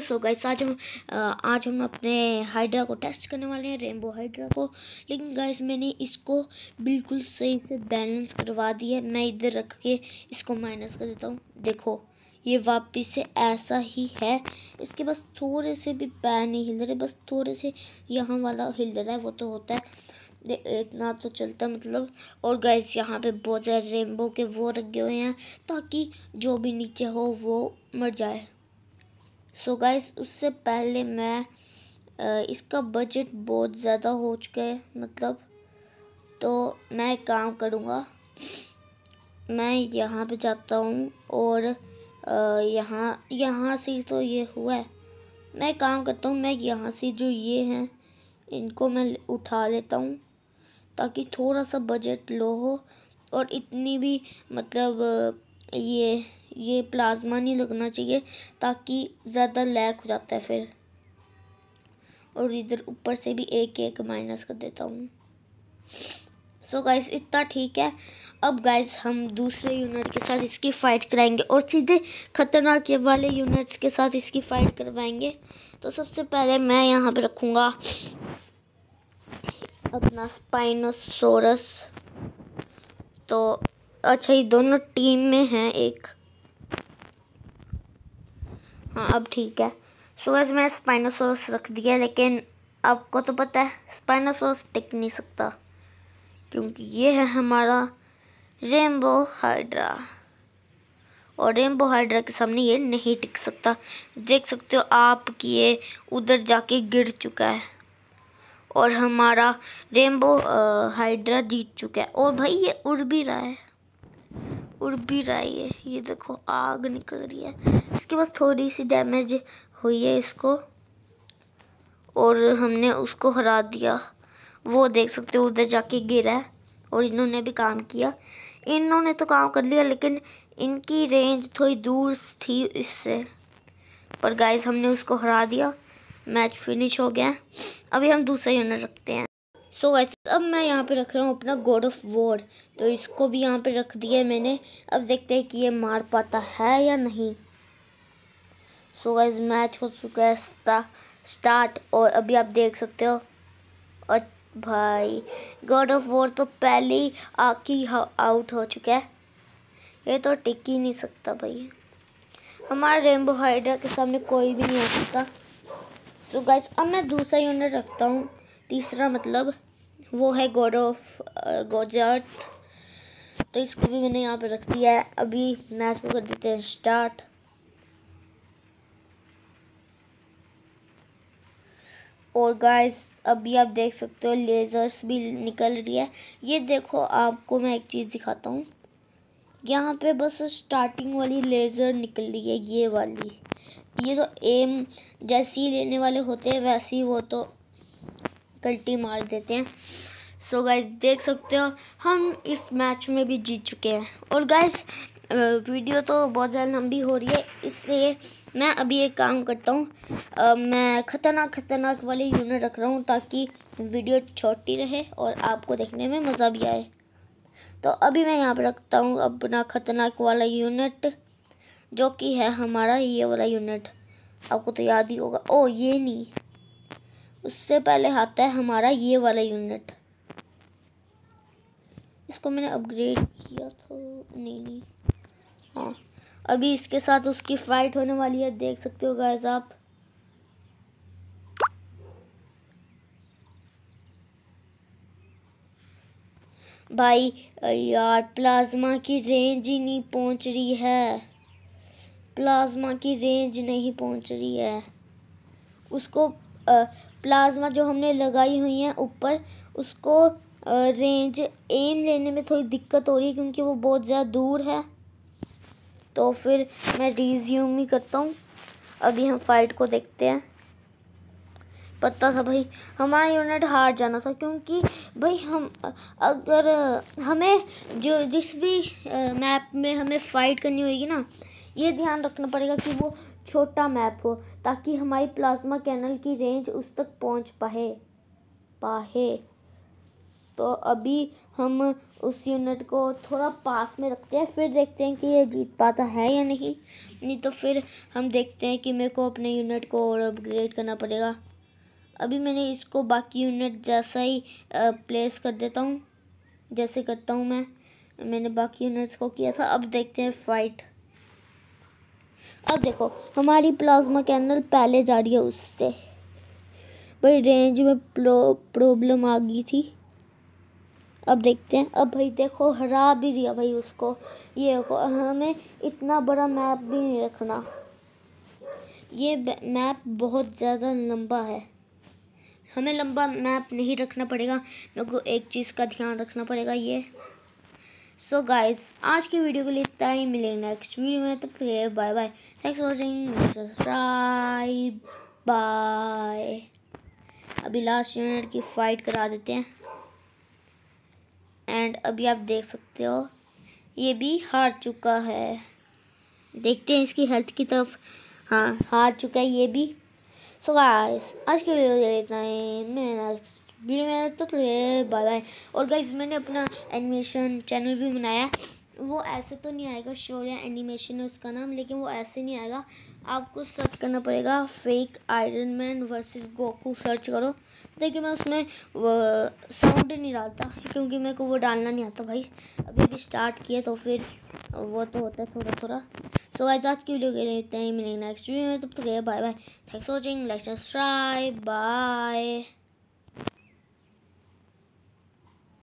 so guys आज हम आज हम अपने हाइड्रा को टेस्ट करने वाले हैं रेनबो हाइड्रा को लेकिन गाइस मैंने इसको बिल्कुल सही से बैलेंस करवा दिया है मैं इधर रख के इसको माइनस कर देता हूँ देखो ये वापस से ऐसा ही है इसके बस थोड़े से भी पैर नहीं हिल रहे बस थोड़े से यहाँ वाला हिल रहा है वो तो होता है इतना तो चलता मतलब और गैस यहाँ पे बहुत सारे रेनबो के वो रखे हुए हैं ताकि जो भी नीचे हो वो मर जाए सो so गाइस उससे पहले मैं इसका बजट बहुत ज़्यादा हो चुका है मतलब तो मैं एक काम करूँगा मैं यहाँ पे जाता हूँ और यहाँ यहाँ से तो ये हुआ है मैं काम करता हूँ मैं यहाँ से जो ये हैं इनको मैं उठा लेता हूँ ताकि थोड़ा सा बजट लो हो और इतनी भी मतलब ये ये प्लाज्मा नहीं लगना चाहिए ताकि ज़्यादा लैक हो जाता है फिर और इधर ऊपर से भी एक एक माइनस कर देता हूँ सो गाइस इतना ठीक है अब गाइस हम दूसरे यूनिट के साथ इसकी फ़ाइट कराएंगे और सीधे ख़तरनाक वाले यूनिट्स के साथ इसकी फ़ाइट करवाएंगे तो सबसे पहले मैं यहाँ पे रखूँगा अपना स्पाइनोसोरस तो अच्छा ये दोनों टीम में हैं एक हाँ अब ठीक है सो so, मैं स्पाइनोसोरस रख दिया लेकिन आपको तो पता है स्पाइनोसोरस टिक नहीं सकता क्योंकि ये है हमारा रेनबो हाइड्रा और रेनबो हाइड्रा के सामने ये नहीं टिक सकता देख सकते हो आप कि ये उधर जाके गिर चुका है और हमारा रेनबो हाइड्रा जीत चुका है और भाई ये उड़ भी रहा है उड़ भी रहा है ये देखो आग निकल रही है इसके पास थोड़ी सी डैमेज हुई है इसको और हमने उसको हरा दिया वो देख सकते हो उधर जाके गिरा है और इन्होंने भी काम किया इन्होंने तो काम कर लिया लेकिन इनकी रेंज थोड़ी दूर थी इससे पर गाइस हमने उसको हरा दिया मैच फिनिश हो गया अभी हम दूसरा यूनिट रखते हैं सो so, वैसे अब मैं यहाँ पे रख रहा हूँ अपना गॉड ऑफ वॉर तो इसको भी यहाँ पे रख दिया है मैंने अब देखते हैं कि ये मार पाता है या नहीं सो so, मैच हो चुका है स्टार्ट और अभी आप देख सकते हो और भाई गॉड ऑफ वॉर तो पहले ही आकी आउट हो चुका है ये तो टिक ही नहीं सकता भाई हमारे रेनबो हाइड्रा के सामने कोई भी नहीं आ सकता सो so, गैस अब मैं दूसरा यूनिट रखता हूँ तीसरा मतलब वो है गोड ऑफ गोजर्थ तो इसको भी मैंने यहाँ पे रख दिया है अभी मैच को कर देते हैं स्टार्ट और गाइस अभी आप देख सकते हो लेज़र्स भी निकल रही है ये देखो आपको मैं एक चीज़ दिखाता हूँ यहाँ पे बस स्टार्टिंग वाली लेज़र निकल रही है ये वाली ये तो एम जैसी लेने वाले होते हैं वैसी वो तो कल्टी मार देते हैं सो so गाइज देख सकते हो हम इस मैच में भी जीत चुके हैं और गाइज़ वीडियो तो बहुत ज़्यादा लंबी हो रही है इसलिए मैं अभी एक काम करता हूँ मैं ख़तरनाक ख़तरनाक वाली यूनिट रख रहा हूँ ताकि वीडियो छोटी रहे और आपको देखने में मज़ा भी आए तो अभी मैं यहाँ पर रखता हूँ अपना ख़तरनाक वाला यूनिट जो कि है हमारा ये वाला यूनिट आपको तो याद ही होगा ओ ये नहीं उससे पहले आता है हमारा ये वाला यूनिट इसको मैंने अपग्रेड किया था नहीं नहीं हाँ अभी इसके साथ उसकी फाइट होने वाली है देख सकते हो गैस आप भाई यार प्लाज्मा की रेंज ही नहीं पहुंच रही है प्लाज्मा की रेंज नहीं पहुंच रही है उसको प्लाज्मा जो हमने लगाई हुई हैं ऊपर उसको रेंज एम लेने में थोड़ी दिक्कत हो रही है क्योंकि वो बहुत ज़्यादा दूर है तो फिर मैं रिज्यूम ही करता हूँ अभी हम फाइट को देखते हैं पता था भाई हमारा यूनिट हार जाना था क्योंकि भाई हम अगर हमें जो जिस भी मैप में हमें फ़ाइट करनी होगी ना ये ध्यान रखना पड़ेगा कि वो छोटा मैप हो ताकि हमारी प्लाज्मा कैनल की रेंज उस तक पहुंच पाए पाए तो अभी हम उस यूनिट को थोड़ा पास में रखते हैं फिर देखते हैं कि ये जीत पाता है या नहीं नहीं तो फिर हम देखते हैं कि मेरे को अपने यूनिट को और अपग्रेड करना पड़ेगा अभी मैंने इसको बाकी यूनिट जैसा ही प्लेस कर देता हूँ जैसे करता हूँ मैं मैंने बाकी यूनिट्स को किया था अब देखते हैं फाइट अब देखो हमारी प्लाज्मा कैनल पहले जा रही है उससे भाई रेंज में प्रॉब्लम आ गई थी अब देखते हैं अब भाई देखो हरा भी दिया भाई उसको ये देखो हमें इतना बड़ा मैप भी नहीं रखना ये मैप बहुत ज़्यादा लंबा है हमें लंबा मैप नहीं रखना पड़ेगा मेरे को एक चीज़ का ध्यान रखना पड़ेगा ये सो गाइज आज की वीडियो के लिए इतना ही मिलेंगे नेक्स्ट वीडियो में तब तक bye bye thanks for watching subscribe bye अभी लास्ट यूनिट की फाइट करा देते हैं एंड अभी आप देख सकते हो ये भी हार चुका है देखते हैं इसकी हेल्थ की तरफ हाँ हार चुका है ये भी सो so गाइस आज की वीडियो के लिए इतना ही मैं नेक्स्ट वीडियो में तो बाय बाय और गाइज मैंने अपना एनिमेशन चैनल भी बनाया वो ऐसे तो नहीं आएगा शोर या एनिमेशन है उसका नाम लेकिन वो ऐसे नहीं आएगा आपको सर्च करना पड़ेगा fake iron man versus Goku search करो देखिए मैं उसमें साउंड नहीं डालता क्योंकि मेरे को वो डालना नहीं आता भाई अभी भी स्टार्ट किया तो फिर वो तो होता है थोड़ा थोड़ा सो गाइस आज की वीडियो के लिए इतना ही मिलेंगे नेक्स्ट वीडियो में तब तो गए bye bye thanks for watching like subscribe bye